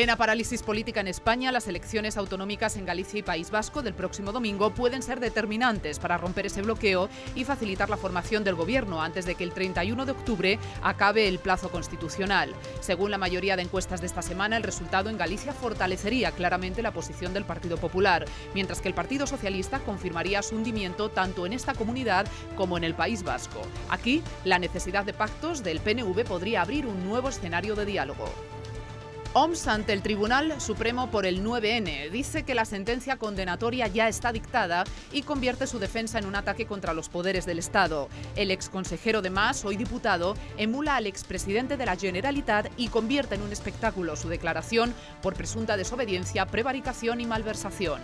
plena parálisis política en España, las elecciones autonómicas en Galicia y País Vasco del próximo domingo pueden ser determinantes para romper ese bloqueo y facilitar la formación del gobierno antes de que el 31 de octubre acabe el plazo constitucional. Según la mayoría de encuestas de esta semana, el resultado en Galicia fortalecería claramente la posición del Partido Popular, mientras que el Partido Socialista confirmaría su hundimiento tanto en esta comunidad como en el País Vasco. Aquí, la necesidad de pactos del PNV podría abrir un nuevo escenario de diálogo. OMS ante el Tribunal Supremo por el 9N dice que la sentencia condenatoria ya está dictada y convierte su defensa en un ataque contra los poderes del Estado. El exconsejero de MAS, hoy diputado, emula al expresidente de la Generalitat y convierte en un espectáculo su declaración por presunta desobediencia, prevaricación y malversación.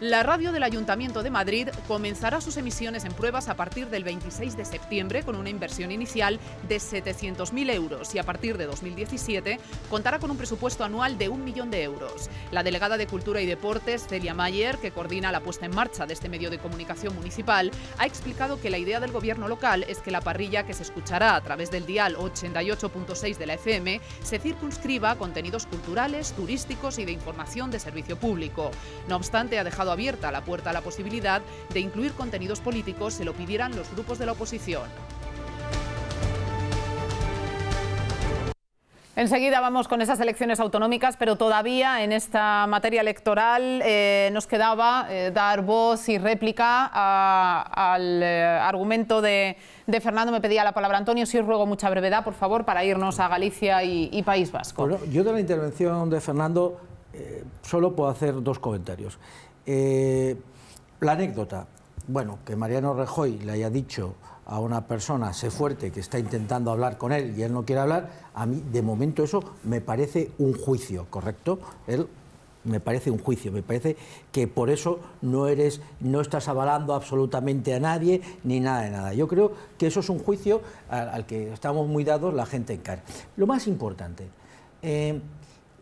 La radio del Ayuntamiento de Madrid comenzará sus emisiones en pruebas a partir del 26 de septiembre con una inversión inicial de 700.000 euros y a partir de 2017 contará con un presupuesto anual de un millón de euros. La delegada de Cultura y Deportes, Celia Mayer, que coordina la puesta en marcha de este medio de comunicación municipal, ha explicado que la idea del gobierno local es que la parrilla que se escuchará a través del dial 88.6 de la FM se circunscriba a contenidos culturales, turísticos y de información de servicio público. No obstante, ha dejado abierta la puerta a la posibilidad de incluir contenidos políticos se lo pidieran los grupos de la oposición. Enseguida vamos con esas elecciones autonómicas, pero todavía en esta materia electoral eh, nos quedaba eh, dar voz y réplica al eh, argumento de, de, Fernando. Me pedía la palabra Antonio, si os ruego mucha brevedad, por favor, para irnos a Galicia y, y País Vasco. Bueno, yo de la intervención de Fernando solo puedo hacer dos comentarios. Eh, la anécdota, bueno, que Mariano Rejoy le haya dicho a una persona, sé fuerte, que está intentando hablar con él y él no quiere hablar, a mí de momento eso me parece un juicio, ¿correcto? Él me parece un juicio, me parece que por eso no eres, no estás avalando absolutamente a nadie ni nada de nada. Yo creo que eso es un juicio al, que estamos muy dados la gente en cara. Lo más importante, eh,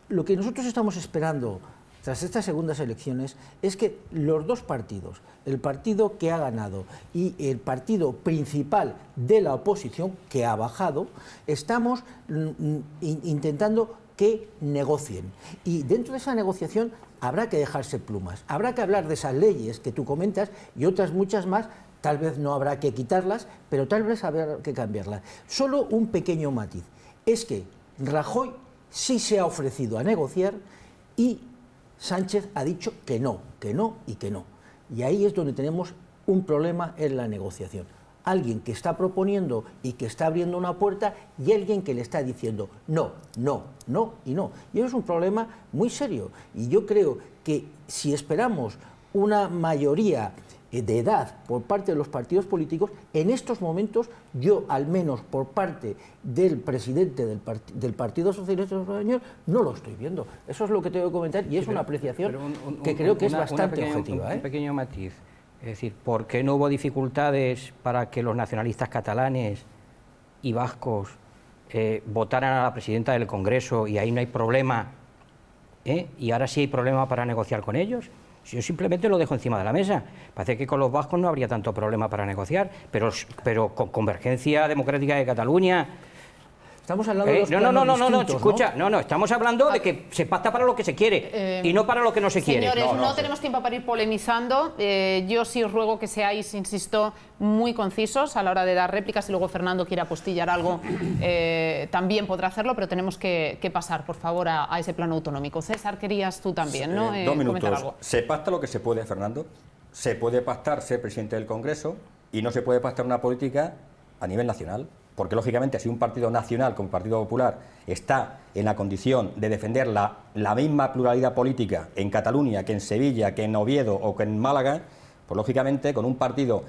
lo que nosotros estamos esperando tras estas segundas elecciones es que los dos partidos, el partido que ha ganado y el partido principal de la oposición que ha bajado, estamos mm, mm, intentando que negocien. Y dentro de esa negociación habrá que dejarse plumas, habrá que hablar de esas leyes que tú comentas y otras muchas más tal vez no habrá que quitarlas, pero tal vez habrá que cambiarlas. Solo un pequeño matiz, es que Rajoy sí se ha ofrecido a negociar y Sánchez ha dicho que no, que no y que no. Y ahí es donde tenemos un problema en la negociación. Alguien que está proponiendo y que está abriendo una puerta y alguien que le está diciendo no, no, no y no. Y eso es un problema muy serio. Y yo creo que si esperamos una mayoría eh, de edad por parte de los partidos políticos, en estos momentos yo, al menos por parte del presidente del, del Partido Socialista Español, no lo estoy viendo. Eso es lo que tengo que comentar y es una apreciación que creo que es bastante objetiva. ¿eh? Un pequeño matiz. Es decir, ¿por qué no hubo dificultades para que los nacionalistas catalanes y vascos eh, votaran a la presidenta del Congreso y ahí no hay problema? ¿Y ahora sí hay problema para negociar con ellos? Yo simplemente lo dejo encima de la mesa. Parece que con los vascos no habría tanto problema para negociar, pero, pero con Convergencia Democrática de Cataluña, Estamos hablando ¿Eh? de no, no, no, no, no, escucha, no, no, estamos hablando de ah. que se pacta para lo que se quiere y no para lo que no se quiere. Señores, no, tenemos tiempo para ir polemizando. Eh, yo sí os ruego que seáis, insisto, muy concisos a la hora de dar réplicas. Si luego Fernando quiere apostillar algo, eh, también podrá hacerlo, pero tenemos que, pasar, por favor, a, ese plano autonómico. César, querías tú también, ¿no? dos minutos. Se pacta lo que se puede, Fernando. Se puede pactar ser presidente del Congreso y no se puede pactar una política a nivel nacional porque lógicamente si un partido nacional como el Partido Popular está en la condición de defender la, la, misma pluralidad política en Cataluña que en Sevilla, que en Oviedo o que en Málaga, pues lógicamente con un partido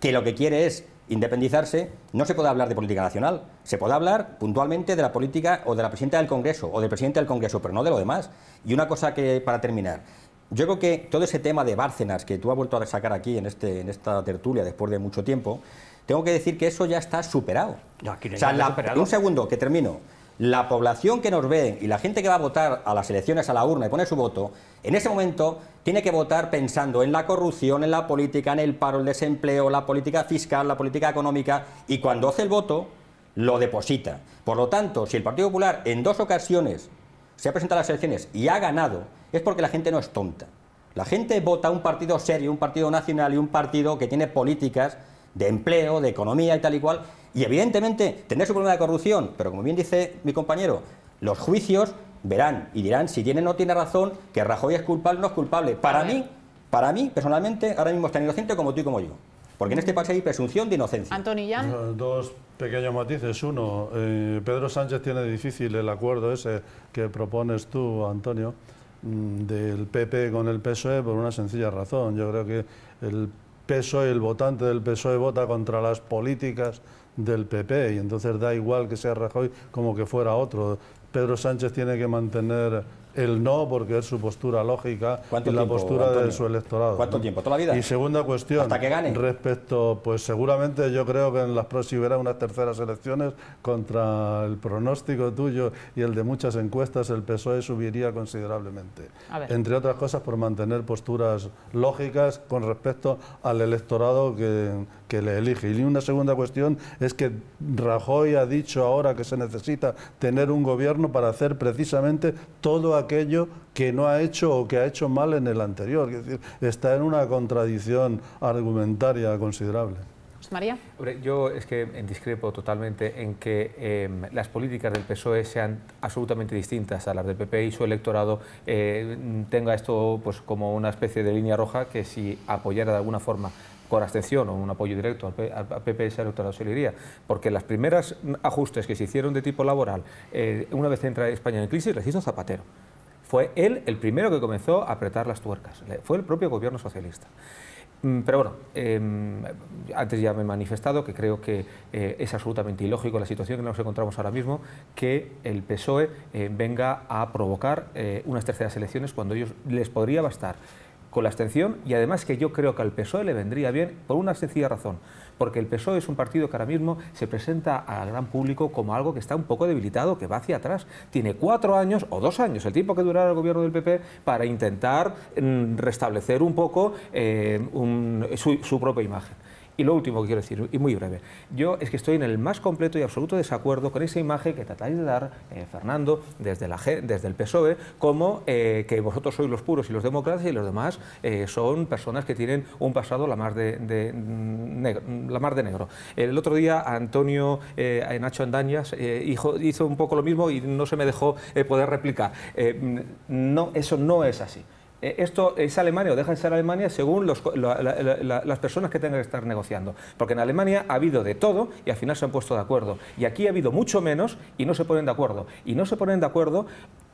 que lo que quiere es independizarse, no se puede hablar de política nacional, se puede hablar puntualmente de la política o de la presidenta del Congreso o del presidente del Congreso, pero no de lo demás. Y una cosa que, para terminar, yo creo que todo ese tema de Bárcenas que tú has vuelto a sacar aquí en, este, en esta tertulia después de mucho tiempo, tengo que decir que eso ya está superado. un segundo, que termino. La población que nos ve y la gente que va a votar a las elecciones a la urna y pone su voto, en ese momento tiene que votar pensando en la corrupción, en la política, en el paro, el desempleo, la política fiscal, la política económica, y cuando hace el voto, lo deposita. Por lo tanto, si el Partido Popular en dos ocasiones se ha presentado a las elecciones y ha ganado, es porque la gente no es tonta. La gente vota un partido serio, un partido nacional y un partido que tiene políticas de empleo, de economía y tal y cual. Y evidentemente tener su problema de corrupción, pero como bien dice mi compañero, los juicios verán y dirán si tiene o no tiene razón, que Rajoy es culpable o no es culpable. Para mí, para mí, personalmente, ahora mismo está inocente como tú y como yo. Porque en este país hay presunción de inocencia. Antonio Dos pequeños matices. Uno, eh, Pedro Sánchez tiene difícil el acuerdo ese que propones tú, Antonio, mm, del PP con el PSOE por una sencilla razón. Yo creo que el PSOE, el votante del PSOE vota contra las políticas del PP y entonces da igual que sea Rajoy como que fuera otro. Pedro Sánchez tiene que mantener el no porque es su postura lógica y la postura de su electorado. ¿Cuánto tiempo? ¿Toda la vida? Y segunda cuestión, ¿Hasta que gane? respecto, pues seguramente yo creo que en las próximas unas terceras elecciones contra el pronóstico tuyo y el de muchas encuestas, el PSOE subiría considerablemente. Entre otras cosas por mantener posturas lógicas con respecto al electorado que que le elige. Y una segunda cuestión es que Rajoy ha dicho ahora que se necesita tener un gobierno para hacer precisamente todo aquello que no ha hecho o que ha hecho mal en el anterior. Es decir, está en una contradicción argumentaria considerable. María. Yo es que discrepo totalmente en que em, las políticas del PSOE sean absolutamente distintas a las del PP y su electorado eh, tenga esto pues, como una especie de línea roja que si apoyara de alguna forma por abstención o un apoyo directo al, PPS al se Electoral porque las primeras ajustes que se hicieron de tipo laboral, eh, una vez entra España en crisis, las hizo Zapatero. Fue él el primero que comenzó a apretar las tuercas, fue el propio gobierno socialista. Mm, pero bueno, em, antes ya me he manifestado que creo que eh, es absolutamente ilógico la situación que nos encontramos ahora mismo, que el PSOE eh, venga a provocar unas terceras elecciones cuando ellos les podría bastar con la abstención y además que yo creo que al PSOE le vendría bien por una sencilla razón, porque el PSOE es un partido que ahora mismo se presenta al gran público como algo que está un poco debilitado, que va hacia atrás. Tiene cuatro años o dos años, el tiempo que durará el gobierno del PP, para intentar mm, restablecer un poco eh, su propia imagen. Y lo último que quiero decir, y muy breve, yo es que estoy en el más completo y absoluto desacuerdo con esa imagen que tratáis de dar, eh, Fernando, desde, la, desde el PSOE, como eh, que vosotros sois los puros y los demócratas y los demás eh, son personas que tienen un pasado la más de, mm, negro, la mar de negro. El otro día Antonio Nacho Andañas hizo un poco lo mismo y no se me dejó poder replicar. no, eso no es así. Eh, esto es Alemania o deja de ser Alemania según las personas que tengan que estar negociando. Porque en Alemania ha habido de todo y al final se han puesto de acuerdo. Y aquí ha habido mucho menos y no se ponen de acuerdo. Y no se ponen de acuerdo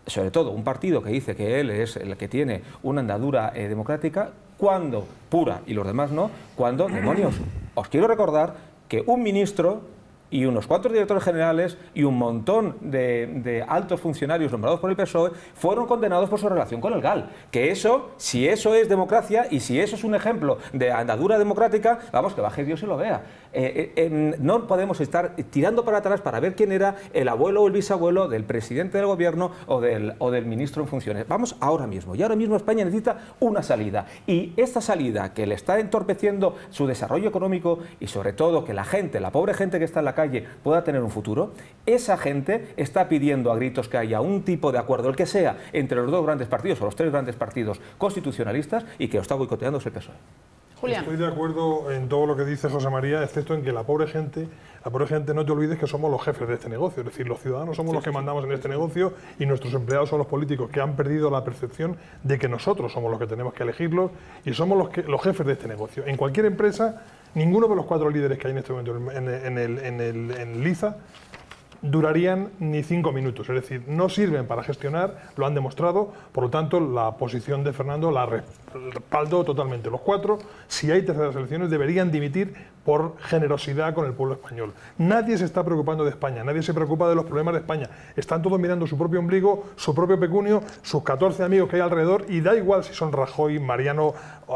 sobre todo un partido que dice que él es el que tiene una andadura eh, democrática, cuando pura y los demás no, cuando, demonios, os quiero recordar que un ministro y unos cuatro directores generales y un montón de, altos funcionarios nombrados por el PSOE fueron condenados por su relación con el GAL. Que eso, si eso es democracia y si eso es un ejemplo de andadura democrática, vamos, que baje Dios y lo vea. Eh, eh, em, no podemos estar tirando para atrás para ver quién era el abuelo o el bisabuelo del presidente del gobierno o del, o del ministro en funciones. Vamos ahora mismo. Y ahora mismo España necesita una salida. Y esta salida que le está entorpeciendo su desarrollo económico y sobre todo que la gente, la pobre gente que está en la calle pueda tener un futuro, esa gente está pidiendo a gritos que haya un tipo de acuerdo, el que sea, entre los dos grandes partidos o los tres grandes partidos constitucionalistas y que lo está boicoteando ese PSOE. Estoy de acuerdo en todo lo que dice José María, excepto en que la pobre gente, la pobre gente no te olvides que somos los jefes de este negocio, es decir, los ciudadanos somos los que mandamos en este negocio y nuestros empleados son los políticos que han perdido la percepción de que nosotros somos los que tenemos que elegirlos y somos los jefes de este negocio. En cualquier empresa Ninguno de los cuatro líderes que hay en este momento en, el, en, Liza durarían ni cinco minutos, es decir, no sirven para gestionar, lo han demostrado, por lo tanto la posición de Fernando la, red respaldo totalmente. Los cuatro, si hay terceras elecciones, deberían dimitir por generosidad con el pueblo español. Nadie se está preocupando de España, nadie se preocupa de los problemas de España. Están todos mirando su propio ombligo, su propio pecunio, sus 14 amigos que hay alrededor y da igual si son Rajoy, Mariano,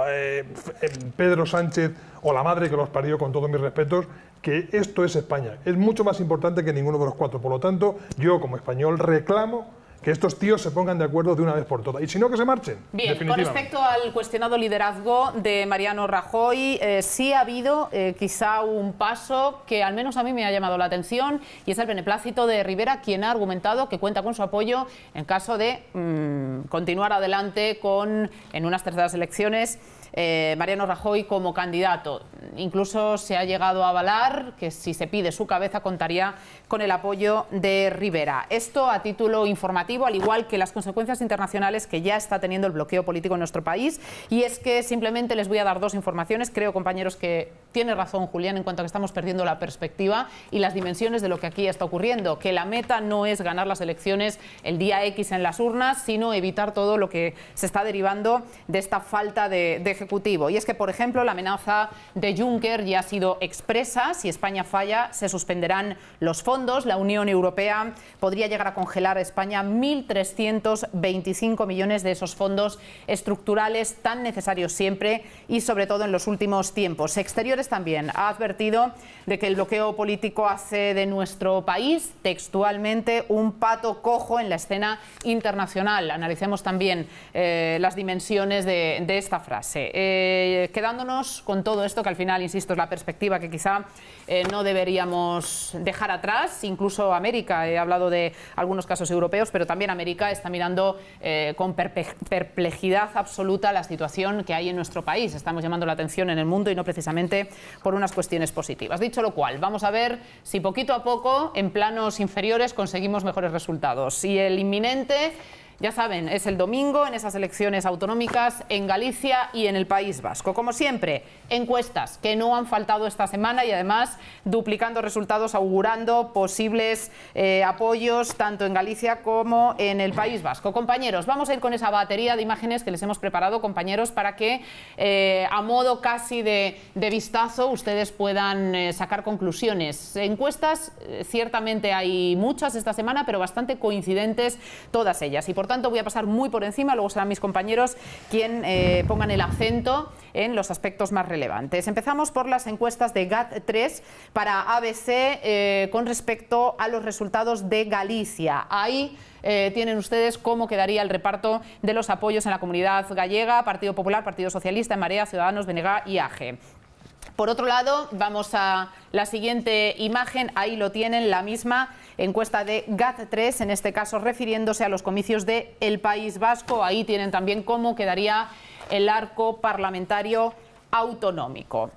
eh, eh, Pedro Sánchez o la madre que los parió, con todos mis respetos, que esto es España. Es mucho más importante que ninguno de los cuatro. Por lo tanto, yo como español reclamo que estos tíos se pongan de acuerdo de una vez por todas. Y si no, que se marchen. Bien, con respecto al cuestionado liderazgo de Mariano Rajoy, eh, sí ha habido eh, quizá un paso que al menos a mí me ha llamado la atención y es el beneplácito de Rivera, quien ha argumentado que cuenta con su apoyo en caso de mm, continuar adelante con, en unas terceras elecciones eh, Mariano Rajoy como candidato. Incluso se ha llegado a avalar que si se pide su cabeza contaría con el apoyo de Rivera. Esto a título informativo, al igual que las consecuencias internacionales que ya está teniendo el bloqueo político en nuestro país. Y es que simplemente les voy a dar dos informaciones. Creo, compañeros, que tiene razón Julián en cuanto a que estamos perdiendo la perspectiva y las dimensiones de lo que aquí está ocurriendo. Que la meta no es ganar las elecciones el día X en las urnas, sino evitar todo lo que se está derivando de esta falta de, de y es que, por ejemplo, la amenaza de Juncker ya ha sido expresa. Si España falla, se suspenderán los fondos. La Unión Europea podría llegar a congelar a España 1.325 millones de esos fondos estructurales tan necesarios siempre y sobre todo en los últimos tiempos. Exteriores también ha advertido de que el bloqueo político hace de nuestro país textualmente un pato cojo en la escena internacional. Analicemos también eh, las dimensiones de esta frase. Eh, quedándonos con todo esto, que al final, insisto, es la perspectiva que quizá eh, no deberíamos dejar atrás, incluso América, he hablado de algunos casos europeos, pero también América está mirando eh, con perplejidad absoluta la situación que hay en nuestro país. Estamos llamando la atención en el mundo y no precisamente por unas cuestiones positivas. Dicho lo cual, vamos a ver si poquito a poco, en planos inferiores, conseguimos mejores resultados. si el inminente ya saben, es el domingo en esas elecciones autonómicas en Galicia y en el País Vasco. Como siempre, encuestas que no han faltado esta semana y además duplicando resultados, augurando posibles eh, apoyos tanto en Galicia como en el País Vasco. Compañeros, vamos a ir con esa batería de imágenes que les hemos preparado, compañeros, para que eh, a modo casi de, vistazo ustedes puedan eh, sacar conclusiones. Encuestas, ciertamente hay muchas esta semana, pero bastante coincidentes todas ellas. Y tanto, voy a pasar muy por encima, luego serán mis compañeros quien eh, pongan el acento en los aspectos más relevantes. Empezamos por las encuestas de GAT3 para ABC eh, con respecto a los resultados de Galicia. Ahí eh, tienen ustedes cómo quedaría el reparto de los apoyos en la comunidad gallega, Partido Popular, Partido Socialista, Marea, Ciudadanos, Benegá y AGE. Por otro lado, vamos a la siguiente imagen, ahí lo tienen, la misma encuesta de GAT3, en este caso refiriéndose a los comicios de El País Vasco. Ahí tienen también cómo quedaría el arco parlamentario autonómico.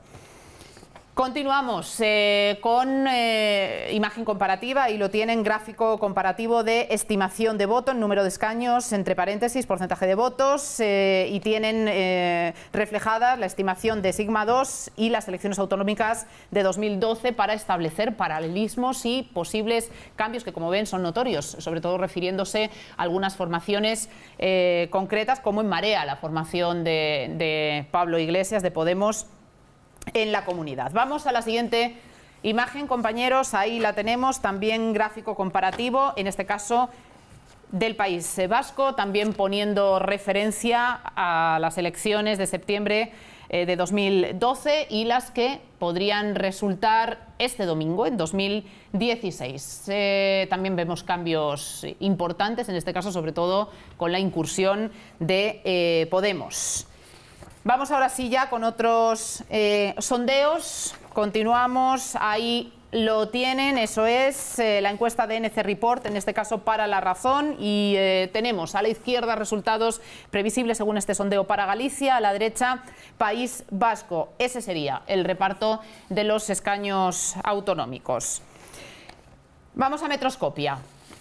Continuamos eh, con eh, imagen comparativa y lo tienen gráfico comparativo de estimación de voto, número de escaños, entre paréntesis, porcentaje de votos, eh, y tienen reflejada la estimación de Sigma 2 y las elecciones autonómicas de 2012 para establecer paralelismos y posibles cambios que, como ven, son notorios, sobre todo refiriéndose a algunas formaciones concretas, como en Marea, la formación de Pablo Iglesias de Podemos en la comunidad. Vamos a la siguiente imagen, compañeros. Ahí la tenemos, también gráfico comparativo, en este caso del País Vasco, también poniendo referencia a las elecciones de septiembre eh, de 2012 y las que podrían resultar este domingo, en 2016. Eh, también vemos cambios importantes, en este caso sobre todo con la incursión de eh, Podemos. Vamos ahora sí ya con otros eh, sondeos. Continuamos. Ahí lo tienen, eso es, eh, la encuesta de NC Report, en este caso para La Razón, y eh, tenemos a la izquierda resultados previsibles según este sondeo para Galicia, a la derecha País Vasco. Ese sería el reparto de los escaños autonómicos. Vamos a Metroscopia.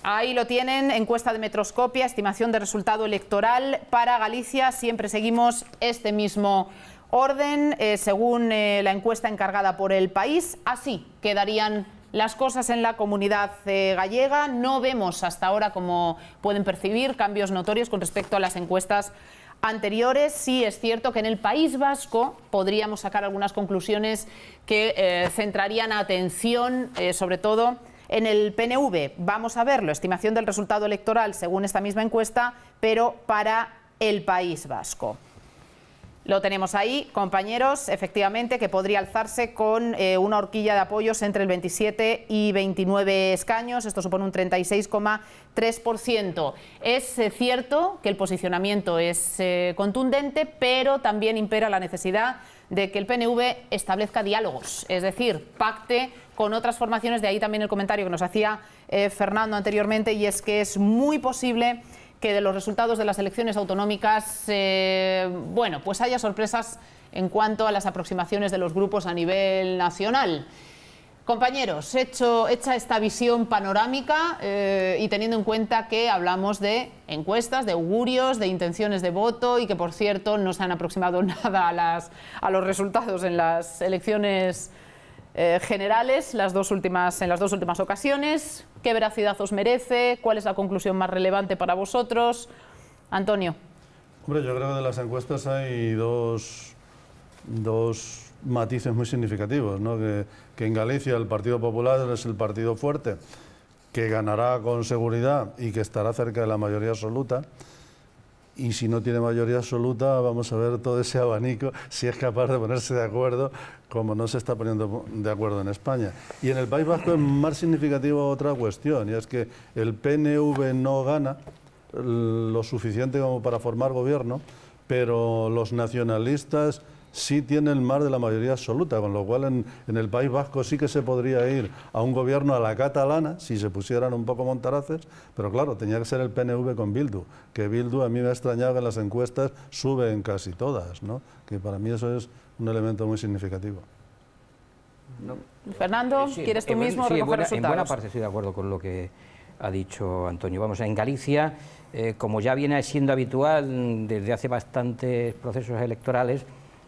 Ahí lo tienen, encuesta de Metroscopia, estimación de resultado electoral para Galicia. Siempre seguimos este mismo orden, eh, según eh, la encuesta encargada por el país. Así quedarían las cosas en la comunidad eh, gallega. No vemos hasta ahora, como pueden percibir, cambios notorios con respecto a las encuestas anteriores. Sí es cierto que en el País Vasco podríamos sacar algunas conclusiones que centrarían atención, sobre todo, en el PNV, vamos a verlo, estimación del resultado electoral según esta misma encuesta, pero para el País Vasco. Lo tenemos ahí, compañeros, efectivamente, que podría alzarse con eh, una horquilla de apoyos entre el 27 y 29 escaños. Esto supone un 36,3%. Es eh, cierto que el posicionamiento es eh, contundente, pero también impera la necesidad de que el PNV establezca diálogos, es decir, pacte con otras formaciones. De ahí también el comentario que nos hacía Fernando anteriormente, y es que es muy posible que de los resultados de las elecciones autonómicas, eh, bueno, pues haya sorpresas en cuanto a las aproximaciones de los grupos a nivel nacional. Compañeros, hecho, hecha esta visión panorámica eh, y teniendo en cuenta que hablamos de encuestas, de augurios, de intenciones de voto y que, por cierto, no se han aproximado nada a, a los resultados en las elecciones eh, generales las dos últimas, en las dos últimas ocasiones. ¿Qué veracidad os merece? ¿Cuál es la conclusión más relevante para vosotros? Antonio. Hombre, yo creo que de las encuestas hay dos, dos matices muy significativos. ¿no? Que, que en Galicia el Partido Popular es el partido fuerte, que ganará con seguridad y que estará cerca de la mayoría absoluta y si no tiene mayoría absoluta, vamos a ver todo ese abanico, si es capaz de ponerse de acuerdo, como no se está poniendo de acuerdo en España. Y en el País Vasco es más significativa otra cuestión, y es que el PNV no gana lo suficiente como para formar gobierno, pero los nacionalistas sí tiene el mar de la mayoría absoluta, con lo cual en, el País Vasco sí que se podría ir a un gobierno a la catalana si se pusieran un poco montaraces, pero claro, tenía que ser el PNV con Bildu, que Bildu a mí me ha extrañado que en las encuestas sube en casi todas, ¿no? que para mí eso es un elemento muy significativo. Fernando, ¿quieres tú mismo recoger En buena parte estoy de acuerdo con lo que ha dicho Antonio. Vamos, en Galicia, eh, como ya viene siendo habitual desde hace bastantes procesos electorales,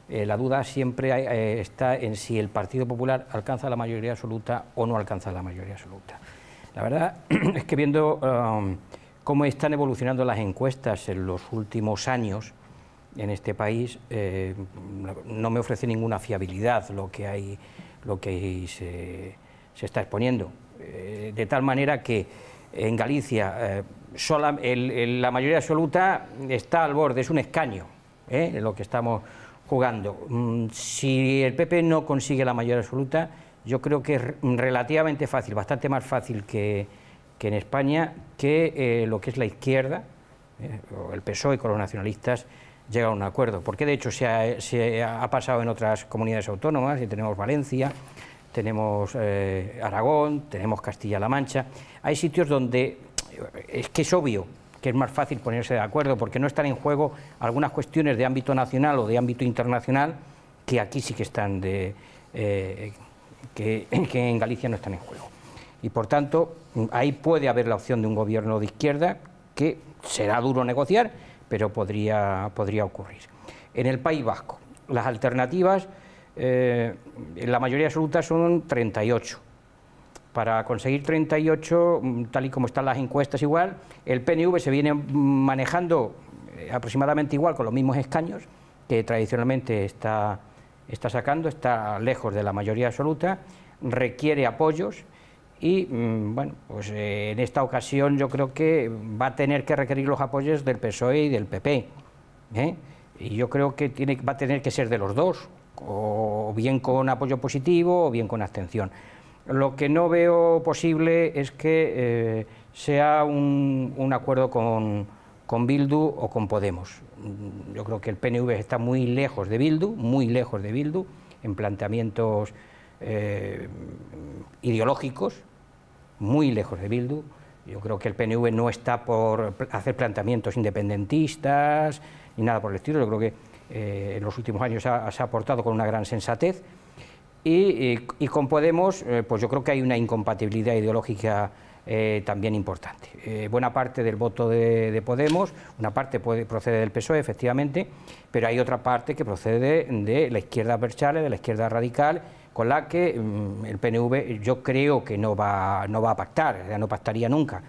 eh, la duda siempre eh, está en si el Partido Popular alcanza la mayoría absoluta o no alcanza la mayoría absoluta. La verdad es que viendo um, cómo están evolucionando las encuestas en los últimos años en este país, eh, no me ofrece ninguna fiabilidad lo que hay lo que se, está exponiendo. de tal manera que en Galicia sola, la mayoría absoluta está al borde, es un escaño, lo que estamos jugando. Mm, si el PP no consigue la mayoría absoluta, yo creo que es mm, relativamente fácil, bastante más fácil que, en España, que eh, lo que es la izquierda, eh, el PSOE con los nacionalistas, llega a un acuerdo. Porque de hecho se ha, pasado en otras comunidades autónomas, y tenemos Valencia, tenemos eh, Aragón, tenemos Castilla-La Mancha. Hay sitios donde es que es obvio que es más fácil ponerse de acuerdo, porque no están en juego algunas cuestiones de ámbito nacional o de ámbito internacional que aquí sí que están de, eh, que, en Galicia no están en juego. Y por tanto, ahí puede haber la opción de un gobierno de izquierda que será duro negociar, pero podría, podría ocurrir. En el País Vasco, las alternativas, en eh, la mayoría absoluta son 38. Para conseguir 38, mm, tal y como están las encuestas igual, el PNV se viene manejando eh, aproximadamente igual con los mismos escaños que tradicionalmente está, está sacando, está lejos de la mayoría absoluta, requiere apoyos y mm, bueno, pues eh, en esta ocasión yo creo que va a tener que requerir los apoyos del PSOE y del PP. ¿eh? Y yo creo que tiene, va a tener que ser de los dos, o bien con apoyo positivo o bien con abstención. Lo que no veo posible es que eh, sea un, acuerdo con, con, Bildu o con Podemos. Yo creo que el PNV está muy lejos de Bildu, muy lejos de Bildu, en planteamientos eh, ideológicos, muy lejos de Bildu. Yo creo que el PNV no está por hacer planteamientos independentistas ni nada por el estilo. Yo creo que eh, en los últimos años se ha aportado con una gran sensatez. Eh, y, con Podemos, eh, pues yo creo que hay una incompatibilidad ideológica eh, también importante. buena parte del voto de, Podemos, una parte procede del PSOE, efectivamente, pero hay otra parte que procede de la izquierda Berchale, de la izquierda radical, con la que mm, el PNV yo creo que no va, no va a pactar, ya no pactaría nunca.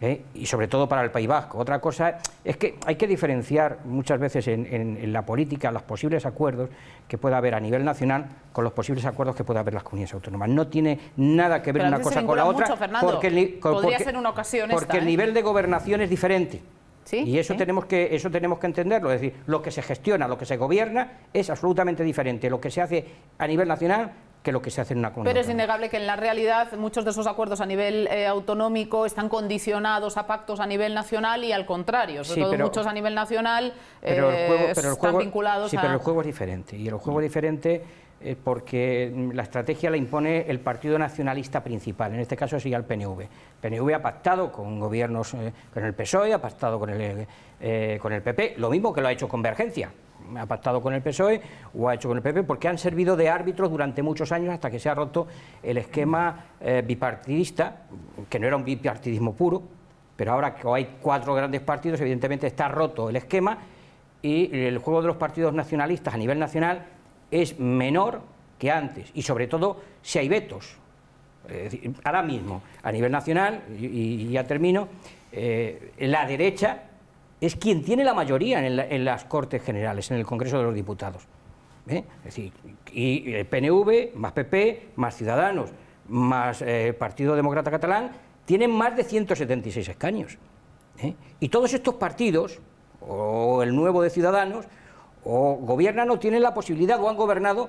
¿eh? y sobre todo para el País Vasco. Otra cosa es que hay que diferenciar muchas veces en, la política los posibles acuerdos que pueda haber a nivel nacional con los posibles acuerdos que pueda haber las comunidades autónomas. No tiene nada que ver una cosa con la otra porque, el, ser una ocasión porque el ¿eh? nivel de gobernación es diferente. Y eso, tenemos que, eso tenemos que entenderlo, es decir, lo que se gestiona, lo que se gobierna es absolutamente diferente, lo que se hace a nivel nacional que lo que se hace en una comunidad. Pero es innegable que en la realidad muchos de esos acuerdos a nivel eh, autonómico están condicionados a pactos a nivel nacional y al contrario, sobre todo muchos a nivel nacional pero eh, están vinculados sí, pero el juego es diferente, y el juego es diferente eh, porque mm, la estrategia la impone el partido nacionalista principal, en este caso sería el PNV. El PNV ha pactado con gobiernos, con el PSOE, ha pactado con el, con el PP, lo mismo que lo ha hecho Convergencia, ha pactado con el PSOE o ha hecho con el PP, porque han servido de árbitros durante muchos años hasta que se ha roto el esquema eh, bipartidista, que no era un bipartidismo puro, pero ahora que hay cuatro grandes partidos, evidentemente está roto el esquema y el juego de los partidos nacionalistas a nivel nacional es menor que antes y sobre todo si hay vetos. Es decir, ahora mismo, a nivel nacional, y, ya termino, eh, la derecha es quien tiene la mayoría en, las Cortes Generales, en el Congreso de los Diputados. ¿eh? Es decir, y el PNV, más PP, más Ciudadanos, más eh, Partido Demócrata Catalán, tienen más de 176 escaños. ¿eh? Y todos estos partidos, o el nuevo de Ciudadanos, o gobiernan o tienen la posibilidad o han gobernado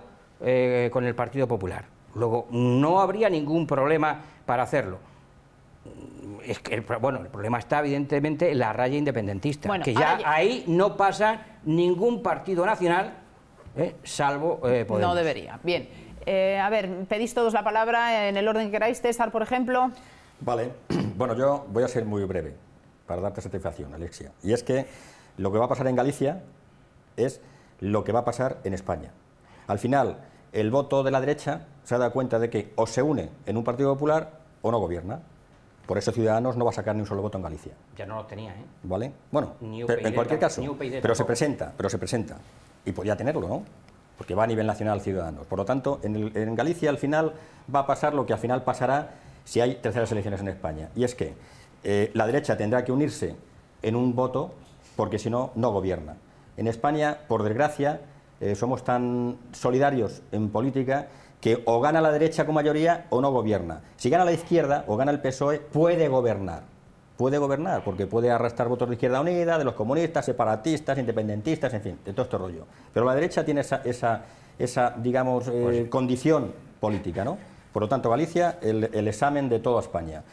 con el Partido Popular. Luego, no habría ningún problema para hacerlo bueno, el problema está evidentemente en la raya independentista, que ya, ahí no pasa ningún partido nacional, ¿eh? salvo eh, No debería. Bien. Eh, a ver, pedís todos la palabra en el orden que queráis. César, por ejemplo. Vale. Bueno, yo voy a ser muy breve para darte satisfacción, Alexia. Y es que lo que va a pasar en Galicia es lo que va a pasar en España. Al final, el voto de la derecha se ha dado cuenta de que o se une en un Partido Popular o no gobierna por eso Ciudadanos no va a sacar ni un solo voto en Galicia. Ya no lo tenía, ¿eh? ¿Vale? Bueno, en cualquier caso, pero se presenta, pero se presenta. Y podría tenerlo, ¿no? Porque va a nivel nacional Ciudadanos. Por lo tanto, en, Galicia al final va a pasar lo que al final pasará si hay terceras elecciones en España. Y es que eh, la derecha tendrá que unirse en un voto porque si no, no gobierna. En España, por desgracia, eh, somos tan solidarios en política que o gana la derecha con mayoría o no gobierna. Si gana la izquierda o gana el PSOE, puede gobernar. Puede gobernar, porque puede arrastrar votos de Izquierda Unida, de los comunistas, separatistas, independentistas, en fin, de todo este rollo. Pero la derecha tiene esa, digamos, eh, pues condición política, ¿no? Por lo tanto, Galicia, el, el examen de toda España.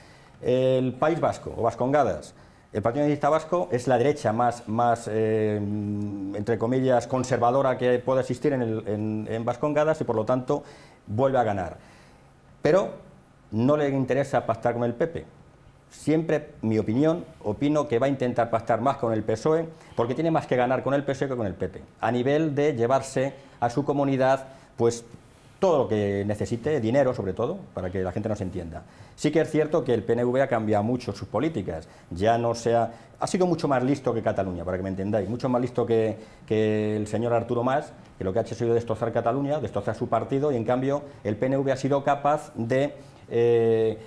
El País Vasco, o Vascongadas, el Partido Nacionalista Vasco es la derecha más, más eh, entre comillas, conservadora que pueda existir en, Vascongadas y por lo tanto vuelve a ganar. Pero no le interesa pactar con el PP. Siempre, mi opinión, opino que va a intentar pactar más con el PSOE porque tiene más que ganar con el PSOE que con el PP. A nivel de llevarse a su comunidad, pues todo lo que necesite, dinero sobre todo, para que la gente nos entienda. Sí que es cierto que el PNV ha cambiado mucho sus políticas, ya no sea, ha sido mucho más listo que Cataluña, para que me entendáis, mucho más listo que, el señor Arturo Mas, que lo que ha hecho ha sido destrozar Cataluña, destrozar su partido, y en cambio el PNV ha sido capaz de... Eh,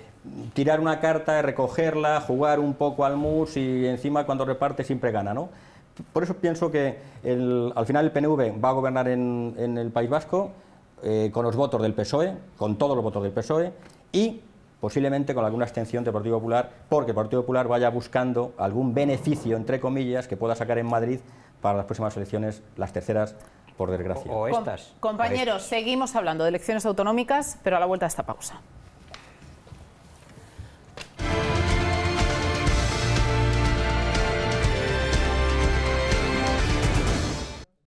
tirar una carta, recogerla, jugar un poco al mus y encima cuando reparte siempre gana, ¿no? Por eso pienso que al final el PNV va a gobernar en el País Vasco, eh, con los votos del PSOE, con todos los votos del PSOE y posiblemente con alguna extensión del Partido Popular, porque el Partido Popular vaya buscando algún beneficio, entre comillas, que pueda sacar en Madrid para las próximas elecciones, las terceras, por desgracia. O, compañeros, seguimos hablando de elecciones autonómicas, pero a la vuelta de esta pausa.